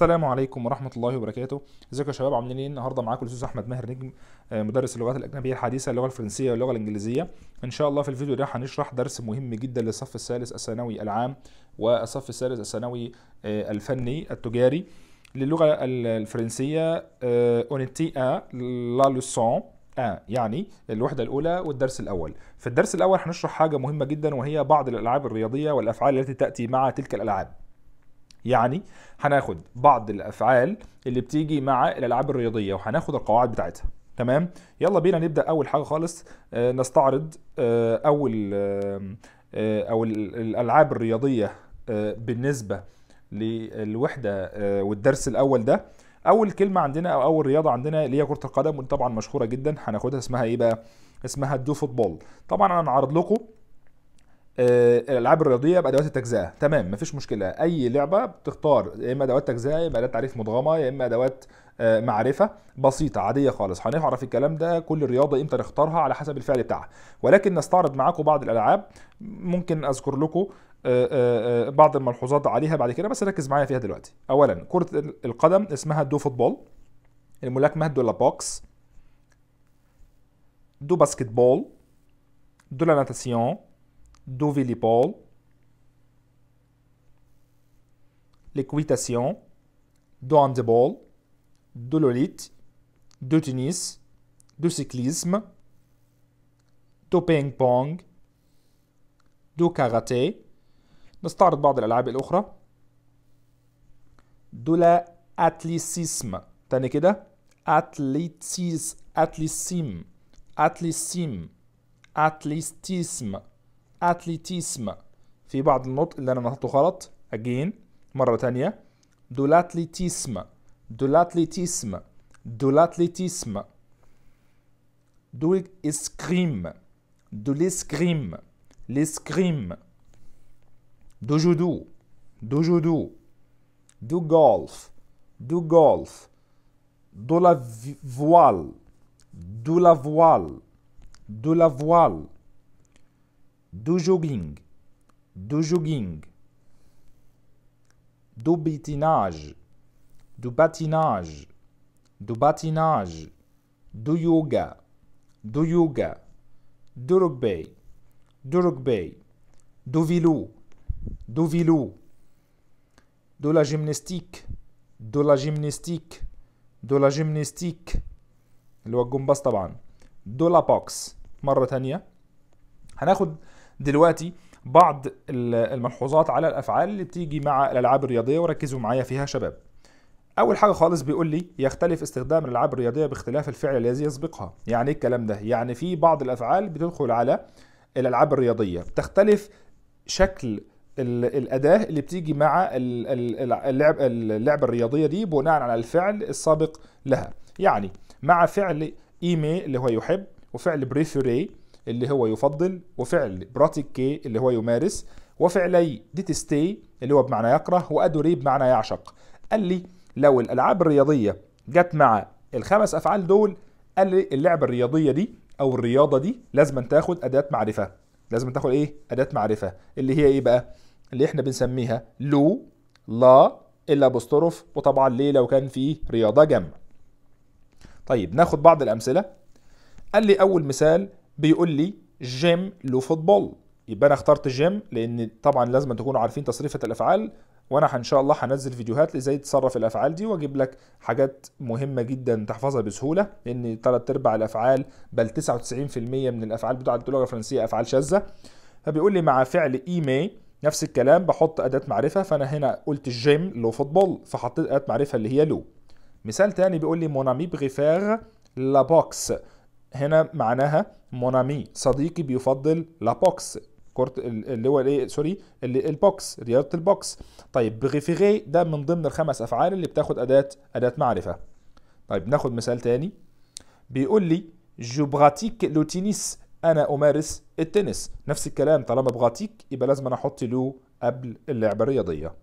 السلام عليكم ورحمه الله وبركاته ازيكم يا شباب عاملين ايه النهارده معاكم الاستاذ احمد ماهر نجم آه، مدرس اللغات الاجنبيه الحديثه اللغه الفرنسيه واللغه الانجليزيه ان شاء الله في الفيديو ده هنشرح درس مهم جدا للصف الثالث الثانوي العام والصف الثالث الثانوي آه، الفني التجاري للغه الفرنسيه اونيتي ا لا لوسون آه يعني الوحدة الأولى والدرس الأول. في الدرس الأول هنشرح حاجة مهمة جدا وهي بعض الألعاب الرياضية والأفعال التي تأتي مع تلك الألعاب. يعني هناخد بعض الافعال اللي بتيجي مع الالعاب الرياضيه وهناخد القواعد بتاعتها تمام يلا بينا نبدا اول حاجه خالص آه، نستعرض آه، اول آه، او الالعاب الرياضيه بالنسبه للوحده والدرس الاول ده اول كلمه عندنا او اول رياضه عندنا اللي هي كره القدم وطبعا مشهوره جدا هناخدها اسمها ايه بقى اسمها الدو فوتبول طبعا انا هعرض لكم آه، الالعاب الرياضيه بادوات التجزئه تمام مفيش مشكله اي لعبه بتختار يا اما ادوات تجزئه يا اما ادوات تعريف مدغمه يا اما ادوات آه، معرفه بسيطه عاديه خالص هنعرف الكلام ده كل رياضه امتى نختارها على حسب الفعل بتاعها ولكن نستعرض معاكم بعض الالعاب ممكن اذكر لكم آه، بعض الملحوظات عليها بعد كده بس ركز معايا فيها دلوقتي اولا كره القدم اسمها دو فوتبول الملاكمه دو بوكس دو باسكت بول لا ناتاسيون du volleyball, l'équitation, du handball, de l'olite, du tennis, du cyclisme, du ping-pong, دو كاراتيه نستعرض بعض الألعاب الأخرى دولا أتليسيسم تاني كده أتليسيس أتليسيم أتليسيم أتليستيسم اتليتيسم في بعض النطق اللي انا نطقته غلط اجين مره ثانيه دولاتليتيسم دولاتليتيسم دولاتليتيسم دو اسكريم دو ليسكريم ليسكريم دو جودو دو جودو دو غولف دو غولف دو لا فوال دو لا فوال دو لا فوال do jogging do jogging do patinage do patinage do patinage do yoga do yoga do rugby do rugby do vélo do vélo de la gymnastique de la gymnastique de la gymnastique اللي هو الجمباز طبعا de la box مرة تانية هناخد دلوقتي بعض الملحوظات على الافعال اللي بتيجي مع الالعاب الرياضيه وركزوا معايا فيها شباب اول حاجه خالص بيقول لي يختلف استخدام الالعاب الرياضيه باختلاف الفعل الذي يسبقها يعني ايه الكلام ده يعني في بعض الافعال بتدخل على الالعاب الرياضيه تختلف شكل الاداه اللي بتيجي مع اللعب اللعبه الرياضيه دي بناء على الفعل السابق لها يعني مع فعل ايمي اللي هو يحب وفعل بريفيري اللي هو يفضل وفعل براتيكي اللي هو يمارس وفعلي ديتستي اللي هو بمعنى يكره وادوري بمعنى يعشق قال لي لو الالعاب الرياضيه جت مع الخمس افعال دول قال لي اللعبه الرياضيه دي او الرياضه دي لازم تاخد اداه معرفه لازم تاخد ايه اداه معرفه اللي هي ايه بقى اللي احنا بنسميها لو لا الا بسترف وطبعا ليه لو كان فيه رياضه جمع طيب ناخد بعض الامثله قال لي اول مثال بيقول لي جيم لو فوتبول يبقى انا اخترت جيم لان طبعا لازم تكونوا عارفين تصريفه الافعال وانا ان شاء الله هنزل فيديوهات ازاي تصرف الافعال دي واجيب لك حاجات مهمه جدا تحفظها بسهوله لان ثلاث ارباع الافعال بل 99% من الافعال بتوع اللغه الفرنسيه افعال شاذه فبيقول لي مع فعل اي مي نفس الكلام بحط اداه معرفه فانا هنا قلت جيم لو فوتبول فحطيت اداه معرفه اللي هي لو مثال تاني بيقول لي مون امي بريفير لا بوكس هنا معناها مونامي صديقي بيفضل لا بوكس كورت اللي هو الايه سوري البوكس رياضه البوكس طيب بغيفيغي ده من ضمن الخمس افعال اللي بتاخد اداه اداه معرفه طيب ناخد مثال تاني بيقول لي جو براتيك لو تينيس انا امارس التنس نفس الكلام طالما بغاتيك يبقى لازم انا احط له قبل اللعبه الرياضيه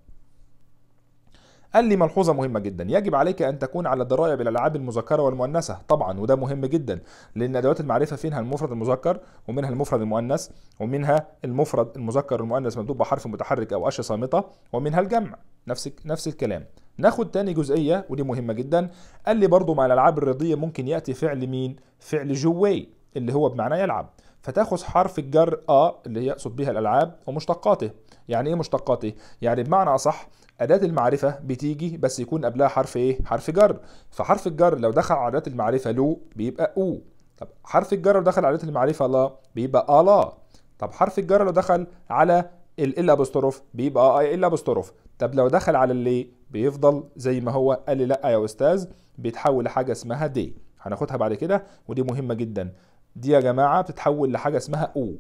قال لي ملحوظه مهمه جدا يجب عليك ان تكون على درايه بالالعاب المذكره والمؤنثه طبعا وده مهم جدا لان ادوات المعرفه فيها المفرد المذكر ومنها المفرد المؤنث ومنها المفرد المذكر المؤنث مكتوب بحرف متحرك او اشياء صامته ومنها الجمع نفس نفس الكلام ناخد تاني جزئيه ودي مهمه جدا قال لي برضو مع الالعاب الرياضيه ممكن ياتي فعل مين فعل جوي اللي هو بمعنى يلعب فتاخذ حرف الجر ا اللي يقصد بها الالعاب ومشتقاته يعني ايه مشتقاته يعني بمعنى اصح اداه المعرفه بتيجي بس يكون قبلها حرف ايه حرف جر فحرف الجر لو دخل على اداه المعرفه لو بيبقى او طب حرف الجر لو دخل على اداه المعرفه لا بيبقى الا طب حرف الجر لو دخل على ال ابوستروف بيبقى إلا ابوستروف طب لو دخل على اللي إيه؟ بيفضل زي ما هو قال لي لا يا استاذ بيتحول لحاجه اسمها دي هناخدها بعد كده ودي مهمه جدا دي يا جماعه بتتحول لحاجه اسمها او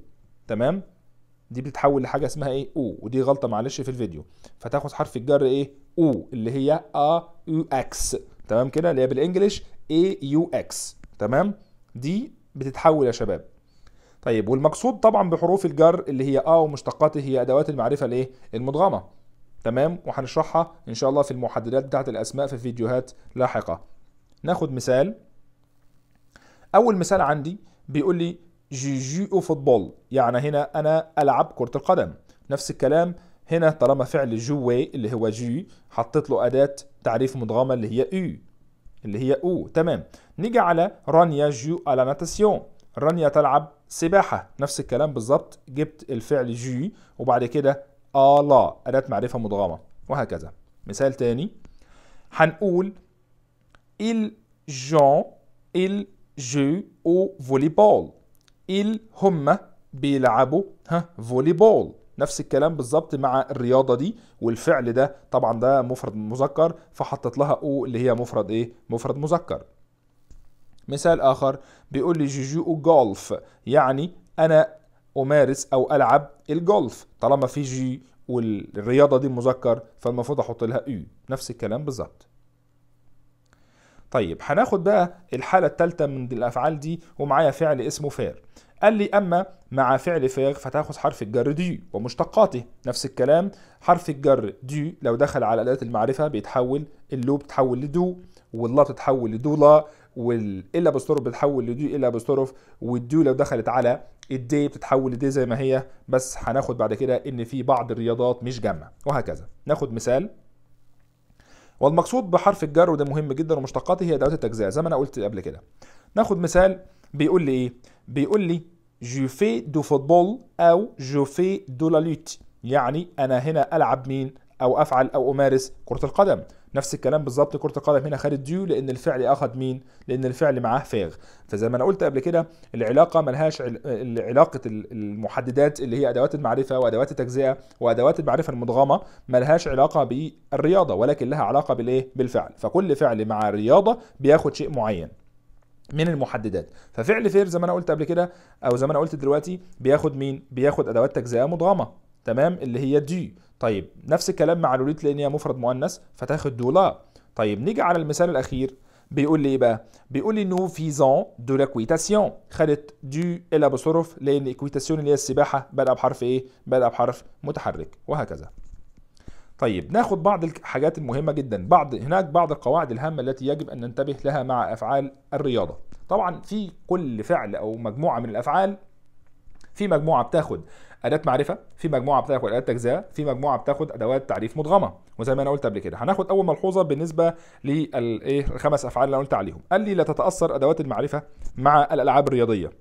تمام دي بتتحول لحاجه اسمها ايه او ودي غلطه معلش في الفيديو فتاخد حرف الجر ايه او اللي هي ا يو اكس تمام كده اللي هي بالانجلش اي يو اكس تمام دي بتتحول يا شباب طيب والمقصود طبعا بحروف الجر اللي هي ا ومشتقاته هي ادوات المعرفه الايه المدغمه تمام وهنشرحها ان شاء الله في المحددات بتاعه الاسماء في فيديوهات لاحقه ناخد مثال اول مثال عندي بيقول لي او فوتبول يعني هنا أنا ألعب كرة القدم نفس الكلام هنا طالما فعل جوي اللي هو جي حطيت له أداة تعريف مدغمة اللي هي أو اللي هي أو تمام نيجي على رانيا جو على ناتاسيون رانيا تلعب سباحة نفس الكلام بالظبط جبت الفعل جي وبعد كده آلا آه أداة معرفة مدغمة وهكذا مثال تاني هنقول il جون il جو او فولي بول إل هم بيلعبوا ها فولي بول نفس الكلام بالظبط مع الرياضه دي والفعل ده طبعا ده مفرد مذكر فحطت لها او اللي هي مفرد ايه مفرد مذكر مثال اخر بيقول لي أو جولف يعني انا امارس او العب الجولف طالما في جي والرياضه دي مذكر فالمفروض احط لها أو نفس الكلام بالظبط طيب هناخد بقى الحالة الثالثة من الأفعال دي ومعايا فعل اسمه فير قال لي أما مع فعل فير فتاخد حرف الجر دي ومشتقاته نفس الكلام حرف الجر دي لو دخل على أداة المعرفة بيتحول اللو بتتحول لدو واللا بتتحول لدولا والإلا بستروف بتتحول لدو إلا بستروف والدو لو دخلت على الدي بتتحول لدي زي ما هي بس هناخد بعد كده إن في بعض الرياضات مش جمع وهكذا ناخد مثال والمقصود بحرف الجر وده مهم جدا ومشتقاته هي ادوات التجزئه زي ما انا قلت قبل كده ناخد مثال بيقول لي ايه بيقول لي جو في دو فوتبول او جو في دو لا لوت يعني انا هنا العب مين او افعل او امارس كره القدم نفس الكلام بالظبط كرة القدم هنا خدت ديو لأن الفعل أخد مين؟ لأن الفعل معاه فاغ فزي ما أنا قلت قبل كده العلاقة ملهاش علاقة المحددات اللي هي أدوات المعرفة وأدوات التجزئة وأدوات المعرفة المدغمة ملهاش علاقة بالرياضة ولكن لها علاقة بالإيه؟ بالفعل فكل فعل مع الرياضة بياخد شيء معين من المحددات ففعل فير زي ما انا قلت قبل كده او زي ما انا قلت دلوقتي بياخد مين بياخد ادوات تجزئه مدغمه تمام اللي هي دي طيب نفس الكلام مع لوليت لان هي مفرد مؤنث فتاخد دولا طيب نيجي على المثال الاخير بيقول لي ايه بقى بيقول لي نو فيزون دو لاكويتاسيون خدت دو الى بصرف لان اكويتاسيون اللي هي السباحه بدأ بحرف ايه بدأ بحرف متحرك وهكذا طيب ناخد بعض الحاجات المهمه جدا بعض هناك بعض القواعد الهامه التي يجب ان ننتبه لها مع افعال الرياضه طبعا في كل فعل او مجموعه من الافعال في مجموعه بتاخد اداه معرفه في مجموعه بتاخد اداه تجزئه في مجموعه بتاخد ادوات تعريف مدغمه وزي ما انا قلت قبل كده هناخد اول ملحوظه بالنسبه للايه الخمس افعال اللي انا قلت عليهم قال لي لا تتاثر ادوات المعرفه مع الالعاب الرياضيه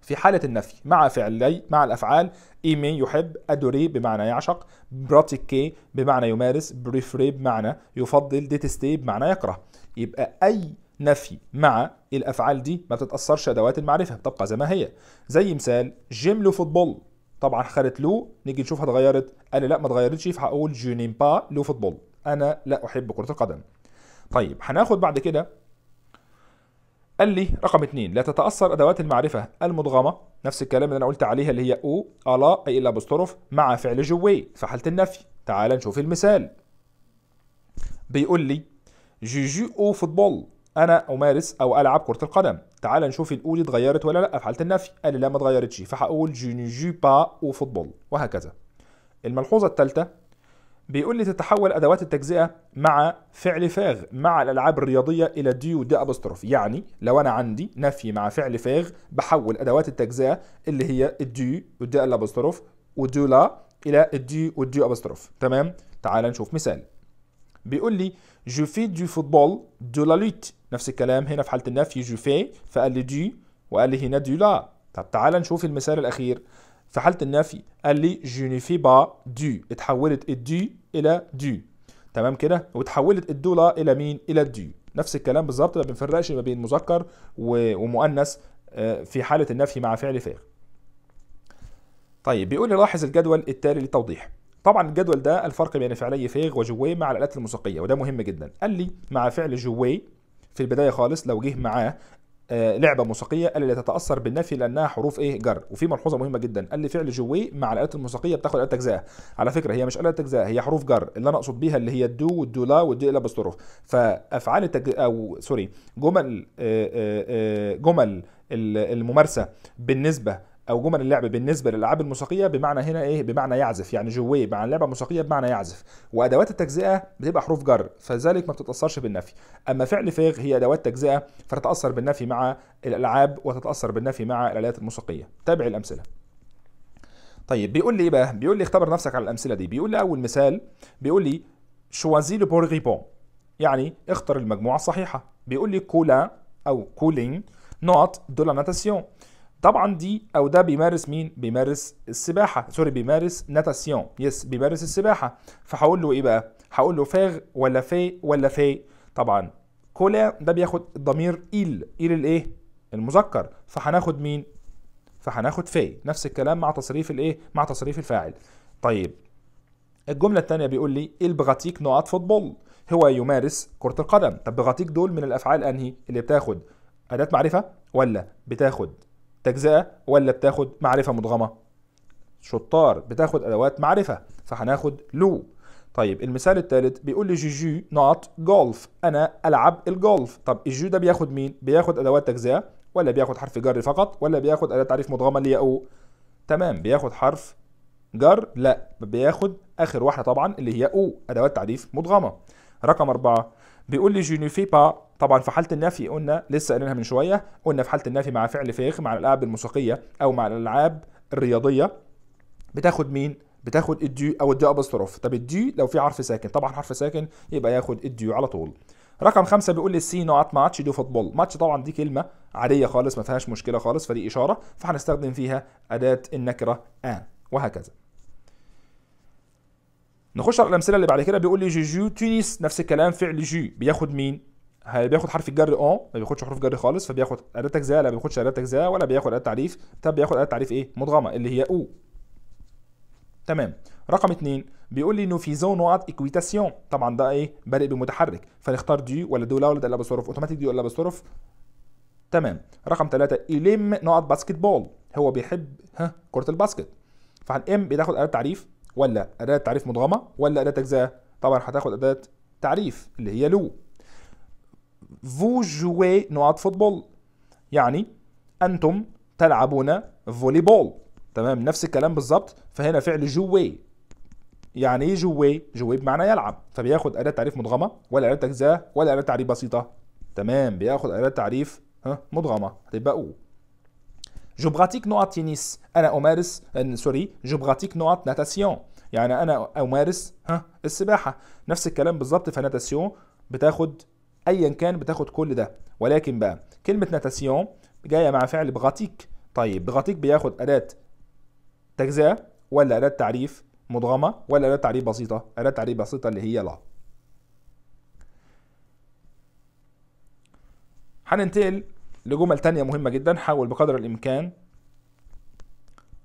في حالة النفي مع فعلي مع الأفعال إيمي يحب أدوري بمعنى يعشق براتيكي بمعنى يمارس بريفري بمعنى يفضل ديتستي بمعنى يكره يبقى أي نفي مع الافعال دي ما بتتاثرش ادوات المعرفه بتبقى زي ما هي زي مثال جيم لو فوتبول طبعا خدت لو نيجي نشوفها اتغيرت قال لي لا ما اتغيرتش فهقول جو نيم با لو فوتبول انا لا احب كره القدم طيب هناخد بعد كده قال لي رقم اثنين لا تتأثر أدوات المعرفة المدغمة نفس الكلام اللي أنا قلت عليها اللي هي أو ألا أي إلا بسترف مع فعل جوي في حالة النفي تعال نشوف المثال بيقول لي جي جي أو فوتبول انا امارس او العب كره القدم تعال نشوف الاولى اتغيرت ولا لا في حاله النفي قال لي لا ما اتغيرتش فهقول جو ني جو با او فوتبول وهكذا الملحوظه الثالثه بيقول لي تتحول ادوات التجزئه مع فعل فاغ مع الالعاب الرياضيه الى ديو دي ابستروف يعني لو انا عندي نفي مع فعل فاغ بحول ادوات التجزئه اللي هي الديو ودي ابوستروف ودو لا الى الديو ودي ابستروف تمام تعال نشوف مثال بيقول لي جو في دو فوتبول دو لا لوت نفس الكلام هنا في حالة النفي جو في فقال لي دي وقال لي هنا دي لا طب تعال نشوف المثال الأخير في حالة النفي قال لي جو ني في با دو اتحولت الدو إلى دو تمام كده وتحولت الدولا إلى مين إلى الدو نفس الكلام بالظبط ما بنفرقش ما بين مذكر ومؤنث آه، في حالة النفي مع فعل فاعل طيب بيقول لي لاحظ الجدول التالي للتوضيح طبعا الجدول ده الفرق بين فعلي فيغ وجوي مع الالات الموسيقيه وده مهم جدا قال لي مع فعل جوي في البدايه خالص لو جه معاه آه، لعبه موسيقيه قال لي تتاثر بالنفي لانها حروف ايه جر وفي ملحوظه مهمه جدا قال لي فعل جوي مع الالات الموسيقيه بتاخد الات اجزاء على فكره هي مش الات اجزاء هي حروف جر اللي انا اقصد بيها اللي هي الدو والدو لا والدي الى بستروف فافعال التج... او سوري جمل آه، آه، جمل الممارسه بالنسبه او جمل اللعب بالنسبه للالعاب الموسيقيه بمعنى هنا ايه بمعنى يعزف يعني جوي مع لعبه موسيقيه بمعنى يعزف وادوات التجزئه بتبقى حروف جر فذلك ما بتتاثرش بالنفي اما فعل فيغ هي ادوات تجزئه فتتاثر بالنفي مع الالعاب وتتاثر بالنفي مع الالات الموسيقيه تابع الامثله طيب بيقول لي ايه بقى بيقول لي اختبر نفسك على الامثله دي بيقول لي اول مثال بيقول لي شوازي لو بون ريبون يعني اختر المجموعه الصحيحه بيقول لي كولا او كولين نوت دو لا ناتاسيون طبعا دي او ده بيمارس مين بيمارس السباحه سوري بيمارس ناتاسيون يس بيمارس السباحه فهقول له ايه بقى هقول له فاغ ولا في ولا في طبعا كولا ده بياخد الضمير إيل إيل الإيه؟ المذكر فهناخد مين؟ فهناخد في نفس الكلام مع تصريف الإيه؟ مع تصريف الفاعل طيب الجملة الثانية بيقول لي إيه البغاتيك نقط فوتبول هو يمارس كرة القدم طب بغاتيك دول من الأفعال أنهي اللي بتاخد أداة معرفة ولا بتاخد تجزئه ولا بتاخد معرفه مدغمه شطار بتاخد ادوات معرفه فهناخد لو طيب المثال الثالث بيقول لي جوجو نوت جولف انا العب الجولف طب الجو ده بياخد مين بياخد ادوات تجزئه ولا بياخد حرف جر فقط ولا بياخد اداه تعريف مدغمه اللي هي او تمام بياخد حرف جر لا بياخد اخر واحده طبعا اللي هي او ادوات تعريف مدغمه رقم أربعة بيقول لي جو في با طبعا في حاله النفي قلنا لسه قايلينها من شويه قلنا في حاله النفي مع فعل فيغ مع الالعاب الموسيقيه او مع الالعاب الرياضيه بتاخد مين بتاخد الديو او الديو ابوستروف طب الديو لو في حرف ساكن طبعا حرف ساكن يبقى ياخد الديو على طول رقم خمسة بيقول لي سي نوت ماتش دو فوتبول ماتش طبعا دي كلمة عادية خالص ما فيهاش مشكلة خالص فدي إشارة فهنستخدم فيها أداة النكرة آن وهكذا نخش على الامثله اللي بعد كده بيقول لي جوجو تونس نفس الكلام فعل جو بياخد مين بياخد حرف الجر او آه. ما بياخدش حروف جر خالص فبياخد اداه تجزئه لا بياخدش اداه تجزئه ولا بياخد اداه تعريف طب بياخد اداه تعريف ايه مدغمه اللي هي او تمام رقم اثنين بيقول لي انه في زون نوعات ايكويتاسيون طبعا ده ايه بادئ بمتحرك فنختار دي ولا دولا ولا ده بظروف اوتوماتيك دي ولا بظروف تمام رقم ثلاثة يلم نقط باسكت بول هو بيحب ها كرة الباسكت فالإم بتاخد اداة تعريف ولا اداه تعريف مدغمه ولا اداه تجزئه طبعا هتاخد اداه تعريف اللي هي لو فو جوي نقط فوتبول يعني انتم تلعبون فولي بول تمام نفس الكلام بالظبط فهنا فعل جوي يعني ايه جوي جوي بمعنى يلعب فبياخد اداه تعريف مدغمه ولا اداه تجزئه ولا اداه تعريف بسيطه تمام بياخد اداه تعريف ها مدغمه هتبقى او جو براتيك نقط تنس يعني انا امارس سوري جو براتيك نقط ناتاسيون يعني انا امارس ها السباحه نفس الكلام بالظبط فناتاسيون بتاخد ايا كان بتاخد كل ده ولكن بقى كلمه ناتاسيون جايه مع فعل بغاتيك طيب بغاتيك بياخد اداه تجزئه ولا اداه تعريف مدغمه ولا اداه تعريف بسيطه اداه تعريف بسيطه اللي هي لا هننتقل لجمل تانية مهمة جدا حاول بقدر الإمكان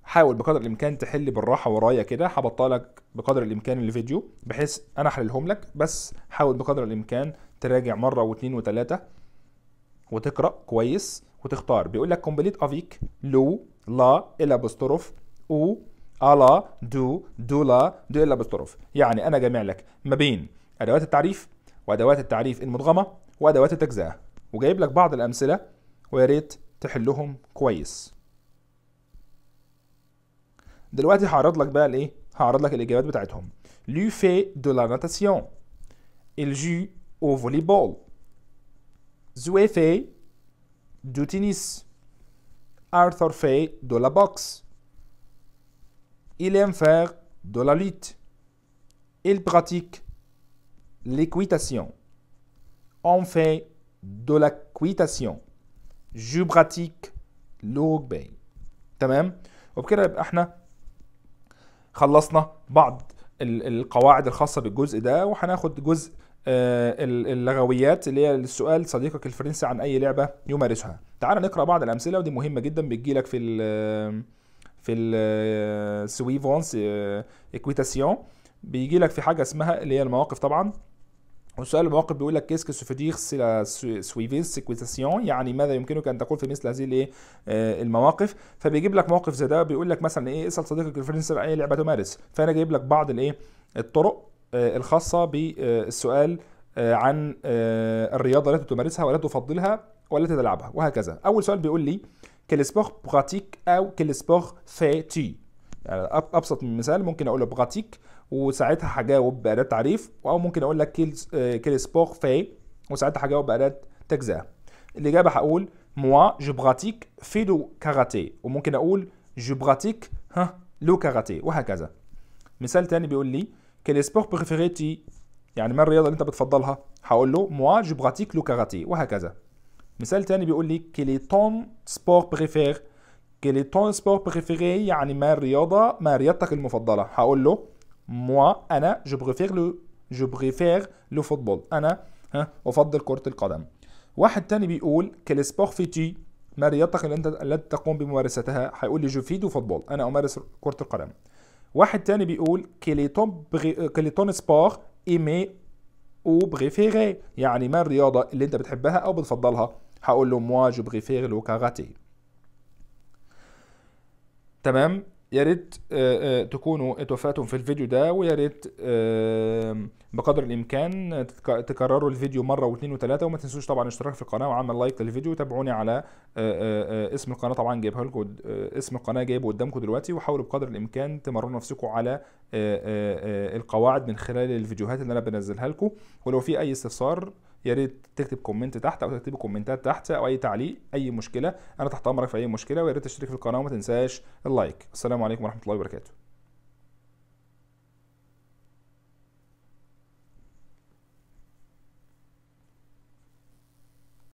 حاول بقدر الإمكان تحل بالراحة ورايا كده هبطلك بقدر الإمكان الفيديو بحيث أنا أحللهم لك بس حاول بقدر الإمكان تراجع مرة واتنين وتلاتة وتقرأ كويس وتختار بيقول لك كومبليت أفيك لو لا إلا بستروف أو ألا دو دو لا دو إلا بستروف يعني أنا جامع لك ما بين أدوات التعريف وأدوات التعريف المدغمة وأدوات التجزئة وجايب لك بعض الأمثلة ويا ريت تحلهم كويس دلوقتي هعرض لك بقى الايه هعرض لك الاجابات بتاعتهم لو في دو لا ناتاسيون الجو او فولي بول زوي في دو تنس ارثر في دو لا بوكس il aime faire de la lutte. Il pratique l'équitation. On fait de l'équitation. براتيك لوغ باي تمام وبكده يبقى احنا خلصنا بعض القواعد الخاصة بالجزء ده وهناخد جزء آه، اللغويات اللي هي السؤال صديقك الفرنسي عن اي لعبة يمارسها تعال نقرأ بعض الامثلة ودي مهمة جدا بتجي لك في الـ في السويفونس اكويتاسيون آه، بيجي لك في حاجه اسمها اللي هي المواقف طبعا وسؤال المواقف بيقول لك كيسك سوفيديخ سويفين سيكويتاسيون يعني ماذا يمكنك ان تقول في مثل هذه الايه المواقف فبيجيب لك موقف زي ده بيقول لك مثلا ايه اسال صديقك الفرنسي اي لعبه تمارس فانا جايب لك بعض الايه الطرق آه، الخاصه بالسؤال آه، آه، عن الرياضه التي تمارسها ولا تفضلها ولا تلعبها وهكذا اول سؤال بيقول لي كيل سبور براتيك او كيل سبور في تي يعني ابسط من مثال ممكن اقول له وساعتها هجاوب باداه تعريف او ممكن اقول لك كيل آه، سبور في وساعتها هجاوب باداه تجزئه الاجابه هقول موا جو براتيك في دو كاراتيه وممكن اقول جو براتيك ها لو كاراتيه وهكذا مثال تاني بيقول لي كيل سبور بريفيريتي يعني ما الرياضه اللي انت بتفضلها هقول له موا جو براتيك لو كاراتيه وهكذا مثال تاني بيقول لي كيلي طون سبور بريفير كليتون سبور بريفيري يعني ما الرياضة ما رياضتك المفضلة هقول له موا أنا جو بريفير لو جو بريفير لو فوتبول أنا ها أفضل كرة القدم واحد تاني بيقول كلي سبور فيتي ما رياضتك اللي أنت التي تقوم بممارستها هيقول لي جو فيدو فوتبول أنا أمارس كرة القدم واحد تاني بيقول كليتون بري... كليتون سبور إيمي أو بريفيري يعني ما الرياضة اللي أنت بتحبها أو بتفضلها هقول له موا جو بريفير لو كاراتيه تمام يا ريت آه، آه، تكونوا اتوفقتم في الفيديو ده ويا ريت بقدر الامكان تكرروا الفيديو مره واثنين وثلاثه وما تنسوش طبعا الاشتراك في القناه وعمل لايك للفيديو وتابعوني على آه، اسم القناه طبعا جايبها لكم اسم القناه جايبه قدامكم دلوقتي وحاولوا بقدر الامكان تمرنوا نفسكم على القواعد من خلال الفيديوهات اللي انا بنزلها لكم ولو في اي استفسار يا ريت تكتب كومنت تحت او تكتب كومنتات تحت او اي تعليق اي مشكله انا تحت امرك في اي مشكله ويا ريت تشترك في القناه وما تنساش اللايك السلام عليكم ورحمه الله وبركاته